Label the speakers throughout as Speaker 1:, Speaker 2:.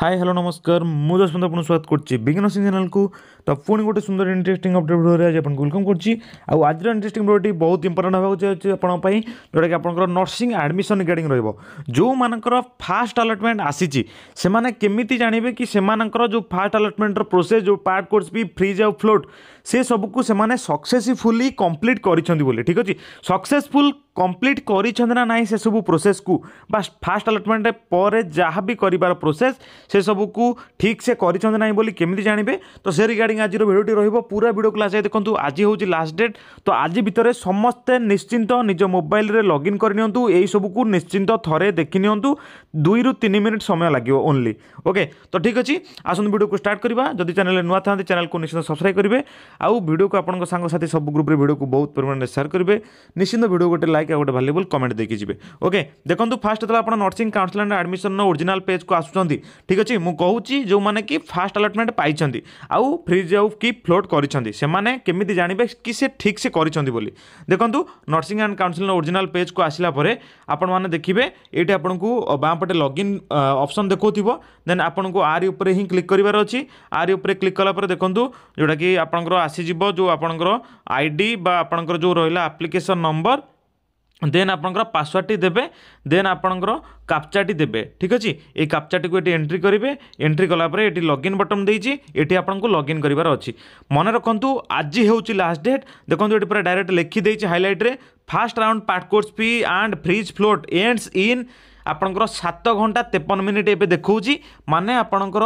Speaker 1: hi hello নমস্কার মু দশমন্ত আপনার স্বাগত করছি বিজ্ঞান সিং চ্যানেলকু তো পুঁ গোটে সুন্দর ইন্টারেস্টিং অপডেট ভিডিওরে আজ আপনার ওয়েলকম করছি আউ আজর ইন্টারেস্টিং ভিডিওটি বহুত ইম্পর্টাট হওয়া যাচ্ছে আপনার যেটাকি আপনার নর্সিং আডমিশন রিগার্ডিং রহব যেমানকর ফাস্ট আলটমেন্ট আসিছি সেমানে কেমিতি জানিবে কি সেমানকর যে ফাস্ট আলটমেন্টর প্রোসেস যে পার্ট কোর্স বি ফ্রিজ আউ ফ্লোট সে সবুকু সেমানে সকসেসফুলি কমপ্লিট করিছন্তি বলে ঠিক আছে সকসেসফুল কমপ্লিট করছেন না না সেসব প্রোসেসকু বা ফাষ্ট আলটমেন্ট পরে যা বি করবার প্রোসেস সেসবুকু ঠিকসে করছেন না বলে কেমি জাঁবে তো সে রিগার্ডিং আজির ভিডিওটি রহব পুরা ভিডিওকে আসে দেখুন আজ হচ্ছে লাস্ট ডেট তো আজ ভিতরে সমস্তে নিশ্চিন্ত নিজ মোবাইলরে লগ ইন করে নিউ এইসবুকু নিশ্চিন্ত থরে দেখি নিউ দুই রু তিন মিনিট সময় লাগবে ওনলি ওকে তো ঠিক আছে আসুন ভিডিওকে স্টার্ট করা যদি চ্যানেল নূয়া থাকে চ্যানেলকে নিশ্চিত সবসক্রাইব করবে আউ ভিডিওকে আপনার সাংসাথী সব গ্রুপে ভিডিওকে বহুত পরিমাণে সেয়ার করবে নিশ্চিন্ত ভিডিও গোটে লাইক ଭାଇକି ଆଉ ଗୋଟେ ଭାଲ୍ୟୁବୁଲ୍ କମେଣ୍ଟ ଦେଇକି ଯିବେ ଓକେ ଦେଖନ୍ତୁ ଫାଷ୍ଟ ଯେତେବେଳେ ଆପଣ ନର୍ସିଂ କାଉନସିଲ୍ ଆଣ୍ଡ ଆଡ଼ମିସନ୍ର ଓରିଜିନାଲ୍ ପେଜ୍କୁ ଆସୁଛନ୍ତି ଠିକ୍ ଅଛି ମୁଁ କହୁଛି ଯେଉଁମାନେ କି ଫାଷ୍ଟ ଆଲଟମେଣ୍ଟ ପାଇଛନ୍ତି ଆଉ ଫ୍ରିଜ୍ ଆଉ କି ଫ୍ଲୋଟ୍ କରିଛନ୍ତି ସେମାନେ କେମିତି ଜାଣିବେ କି ସେ ଠିକ୍ ସେ କରିଛନ୍ତି ବୋଲି ଦେଖନ୍ତୁ ନର୍ସିଂ ଆଣ୍ଡ କାଉନସିଲ୍ର ଓରିଜିନାଲ୍ ପେଜ୍କୁ ଆସିଲା ପରେ ଆପଣମାନେ ଦେଖିବେ ଏଇଠି ଆପଣଙ୍କୁ ବାଁ ପଟେ ଲଗ୍ଇନ୍ ଅପସନ୍ ଦେଖାଉଥିବ ଦେନ୍ ଆପଣଙ୍କୁ ଆରି ଉପରେ ହିଁ କ୍ଲିକ୍ କରିବାର ଅଛି ଆରି ଉପରେ କ୍ଲିକ୍ କଲା ପରେ ଦେଖନ୍ତୁ ଯେଉଁଟାକି ଆପଣଙ୍କର ଆସିଯିବ ଯେଉଁ ଆପଣଙ୍କର ଆଇ ଡି ବା ଆପଣଙ୍କର ଯେଉଁ ରହିଲା ଆପ୍ଲିକେସନ୍ ନମ୍ବର দেন আপনার পাসওয়ার্ডটি দেবে দেন আপনার কাপচাটি দেবে ঠিক আছে এই কাপচাটিকে এটি এন্ট্রি করবে এন্ট্রি কলাপরে এটি লগ ইন বটন দিয়েছি এটি আপনার লগ ইন করবার অনেক মনে রাখতু আজ হচ্ছে লাস্ট ডেট দেখুন এটি পুরা ডাইরেক্ট লেখি দিয়েছি হাইলাইট্রে first round part course fee and freeze float ends in ଆପଣଙ୍କର ସାତ ଘଣ୍ଟା ତେପନ ମିନିଟ୍ ଏବେ ଦେଖାଉଛି ମାନେ ଆପଣଙ୍କର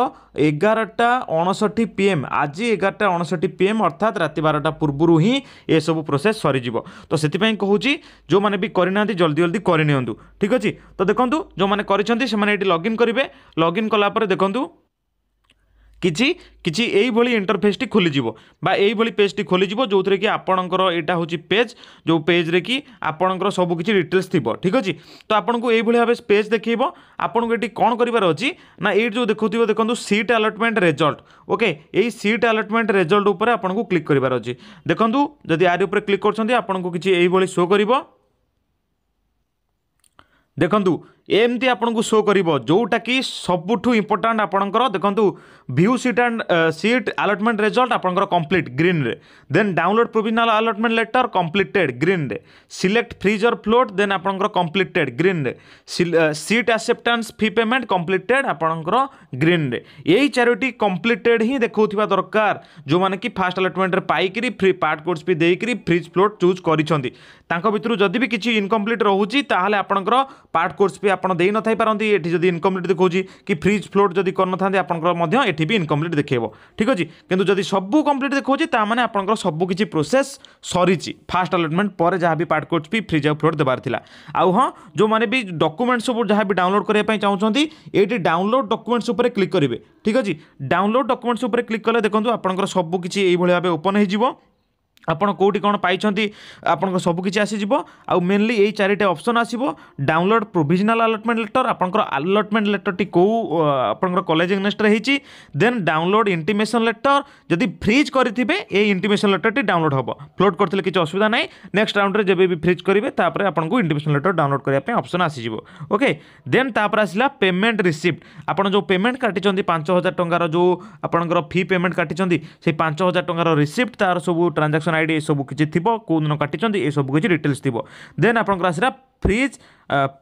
Speaker 1: ଏଗାରଟା ଅଣଷଠି ପି ଏମ୍ ଆଜି ଏଗାରଟା ଅଣଷଠି ପି ଏମ୍ ଅର୍ଥାତ୍ ରାତି ବାରଟା ପୂର୍ବରୁ ହିଁ ଏସବୁ ପ୍ରୋସେସ୍ ସରିଯିବ ତ ସେଥିପାଇଁ କହୁଛି ଯେଉଁମାନେ ବି କରିନାହାନ୍ତି ଜଲ୍ଦି ଜଲ୍ଦି କରିନିଅନ୍ତୁ ଠିକ୍ ଅଛି ତ ଦେଖନ୍ତୁ ଯେଉଁମାନେ କରିଛନ୍ତି ସେମାନେ ଏଠି ଲଗ୍ଇନ୍ କରିବେ ଲଗ୍ଇନ୍ କଲା ପରେ ଦେଖନ୍ତୁ କିଛି କିଛି ଏଇଭଳି ଇଣ୍ଟରଫେସ୍ଟି ଖୋଲିଯିବ ବା ଏଇଭଳି ପେଜ୍ଟି ଖୋଲିଯିବ ଯେଉଁଥିରେ କି ଆପଣଙ୍କର ଏଇଟା ହେଉଛି ପେଜ୍ ଯେଉଁ ପେଜ୍ରେ କି ଆପଣଙ୍କର ସବୁକିଛି ଡିଟେଲ୍ସ ଥିବ ଠିକ୍ ଅଛି ତ ଆପଣଙ୍କୁ ଏଇଭଳି ଭାବେ ପେଜ୍ ଦେଖେଇବ ଆପଣଙ୍କୁ ଏଠି କ'ଣ କରିବାର ଅଛି ନା ଏଇଠି ଯେଉଁ ଦେଖୁଥିବ ଦେଖନ୍ତୁ ସିଟ୍ ଆଲଟମେଣ୍ଟ ରେଜଲ୍ଟ ଓକେ ଏଇ ସିଟ୍ ଆଲଟମେଣ୍ଟ ରେଜଲ୍ଟ ଉପରେ ଆପଣଙ୍କୁ କ୍ଲିକ୍ କରିବାର ଅଛି ଦେଖନ୍ତୁ ଯଦି ଆରି ଉପରେ କ୍ଲିକ୍ କରୁଛନ୍ତି ଆପଣଙ୍କୁ କିଛି ଏଇଭଳି ଶୋ କରିବ ଦେଖନ୍ତୁ ଏମିତି ଆପଣଙ୍କୁ ଶୋ କରିବ ଯେଉଁଟାକି ସବୁଠୁ ଇମ୍ପୋର୍ଟାଣ୍ଟ ଆପଣଙ୍କର ଦେଖନ୍ତୁ view seat and seat allotment result ଆପଣଙ୍କର କମ୍ପ୍ଲିଟ୍ ଗ୍ରୀନ୍ରେ then download provisional allotment letter completed ଗ୍ରୀନ୍ରେ ସିଲେକ୍ଟ ଫ୍ରିଜର ଫ୍ଲୋଟ୍ ଦେନ୍ ଆପଣଙ୍କର କମ୍ପ୍ଲିଟେଡ୍ ଗ୍ରୀନ୍ରେ seat acceptance fee payment completed ଆପଣଙ୍କର ଗ୍ରୀନ୍ରେ ଏଇ ଚାରୋଟି କମ୍ପ୍ଲିଟେଡ୍ ହିଁ ଦେଖାଉଥିବା ଦରକାର ଯେଉଁମାନେ କି ଫାଷ୍ଟ ଆଲଟମେଣ୍ଟରେ ପାଇକିରି ଫ୍ରି ପାର୍ଟ କୋର୍ସ ବି ଦେଇକିରି ଫ୍ରିଜ୍ ଫ୍ଲୋଟ୍ ଚୁଜ୍ କରିଛନ୍ତି ତାଙ୍କ ଭିତରୁ ଯଦି ବି କିଛି ଇନକମ୍ପ୍ଲିଟ୍ ରହୁଛି ତାହେଲେ ଆପଣଙ୍କର ପାର୍ଟ କୋର୍ସ ବି ଆପଣ ଦେଇନଥାଇପାରନ୍ତି ଏଠି ଯଦି ଇନକମ୍ପ୍ଲିଟ୍ ଦେଖାଉଛି କି ଫ୍ରିଜ୍ ଫ୍ଲୋଟ୍ ଯଦି କରିନଥାନ୍ତି ଆପଣଙ୍କର ମଧ୍ୟ ଏଠି ବି ଇନକମ୍ପ୍ଲିଟ୍ ଦେଖାଇବ ଠିକ୍ ଅଛି କିନ୍ତୁ ଯଦି ସବୁ କମ୍ପ୍ଲିଟ୍ ଦେଖାଉଛି ତା'ମାନେ ଆପଣଙ୍କର ସବୁ କିଛି ପ୍ରୋସେସ୍ ସରିଛି ଫାଷ୍ଟ ଆଲଟମେଣ୍ଟ ପରେ ଯାହା ବି ପାର୍ଟ କୋର୍ସ ବି ଫ୍ରିଜ୍ ଆଉ ଫ୍ଲୋଟ୍ ଦେବାର ଥିଲା ଆଉ ହଁ ଯେଉଁମାନେ ବି ଡକୁମେଣ୍ଟ ସବୁ ଯାହା ବି ଡାଉନଲୋଡ଼ କରିବା ପାଇଁ ଚାହୁଁଛନ୍ତି ଏଇଠି ଡାଉନଲୋଡ଼ ଡକୁମେଣ୍ଟସ୍ ଉପରେ କ୍ଲିକ୍ କରିବେ ଠିକ୍ ଅଛି ଡାଉନଲୋଡ଼ ଡକୁମେଣ୍ଟସ୍ ଉପରେ କ୍ଲିକ୍ କଲେ ଦେଖନ୍ତୁ ଆପଣଙ୍କର ସବୁ କିଛି ଏଇଭଳି ଭାବେ ଓପନ୍ ହୋଇଯିବ ଆପଣ କେଉଁଠି କ'ଣ ପାଇଛନ୍ତି ଆପଣଙ୍କ ସବୁକିଛି ଆସିଯିବ ଆଉ ମେନଲି ଏଇ ଚାରିଟା ଅପସନ୍ ଆସିବ ଡାଉନଲୋଡ଼ ପ୍ରୋଭିଜନାଲ୍ ଆଲଟମେଣ୍ଟ ଲେଟର୍ ଆପଣଙ୍କର ଆଲଟମେଣ୍ଟ ଲେଟର୍ଟି କେଉଁ ଆପଣଙ୍କର କଲେଜ ଏଗନେଷ୍ଟରେ ହେଇଛି ଦେନ୍ ଡାଉନଲୋଡ଼ ଇଣ୍ଟିମେସନ୍ ଲେଟର୍ ଯଦି ଫ୍ରିଜ୍ କରିଥିବେ ଏଇ ଇଣ୍ଟିମେସନ୍ ଲେଟର୍ଟି ଡାଉନଲୋଡ଼ ହେବ ଫ୍ଲୋଟ୍ କରିଥିଲେ କିଛି ଅସୁବିଧା ନାହିଁ ନେକ୍ସଟ ରାଉଣ୍ଡରେ ଯେବେ ବି ଫ୍ରିଜ୍ କରିବେ ତାପରେ ଆପଣଙ୍କୁ ଇଣ୍ଟିମେସନ୍ ଲେଟର୍ ଡାଉନଲୋଡ଼ କରିବା ପାଇଁ ଅପସନ୍ ଆସିଯିବ ଓକେ ଦେନ୍ ତାପରେ ଆସିଲା ପେମେଣ୍ଟ ରିସିପ୍ଟ ଆପଣ ଯେଉଁ ପେମେଣ୍ଟ କାଟିଛନ୍ତି ପାଞ୍ଚ ହଜାର ଟଙ୍କାର ଯେଉଁ ଆପଣଙ୍କର ଫି ପେମେଣ୍ଟ କାଟିଛନ୍ତି ସେଇ ପାଞ୍ଚ ହଜାର ଟଙ୍କାର ରିସିପ୍ଟ ତା'ର ସବୁ ଟ୍ରାନ୍ଜାକ୍ସନ୍ আইডি সব কিছু থিবো কোন না কাটি চন্দি এ সব কিছু ডিটেলস থিবো দেন আপন class freeze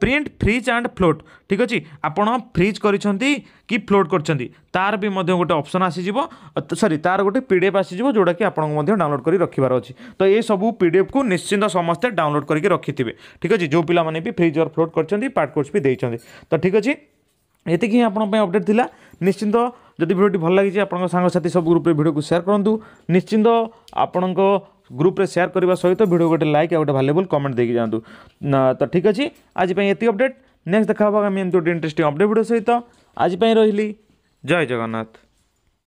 Speaker 1: print freeze and float ঠিক আছে আপন ফ্রিজ করি চন্দি কি ফ্লট করচন্দি তার বি মধ্যে গটে অপশন আসিজিবো সরি তার গটে পিডিএফ আসিজিবো জোড়া কি আপন মধ্যে ডাউনলোড করি রাখিবো তো এই সব পিডিএফ কো নিশ্চিন্তে সমস্থে ডাউনলোড করে রাখితిবে ঠিক আছে জো pila মানে ফ্রিজ অর ফ্লট করচন্দি পার্ট কোডস বি দেইচন্দি তো ঠিক আছে এতিকে আপন আপডেট থিলা নিশ্চিন্ত जदि भिडटी भल लगी आपसाथी सब ग्रुप भिडियो को सेयार करूँ निश्चिंत आपण ग्रुप से सेयार करने सहित भिडियो गोटे लाइक आ गए भालेबुल कमेंट देखिए जातु तो ठीक अच्छे आज ये अपडेट नेक्स्ट देखा गोटे इंटरेस्ट अपडेट भिडियो सहित आजपाई रही जय जगन्नाथ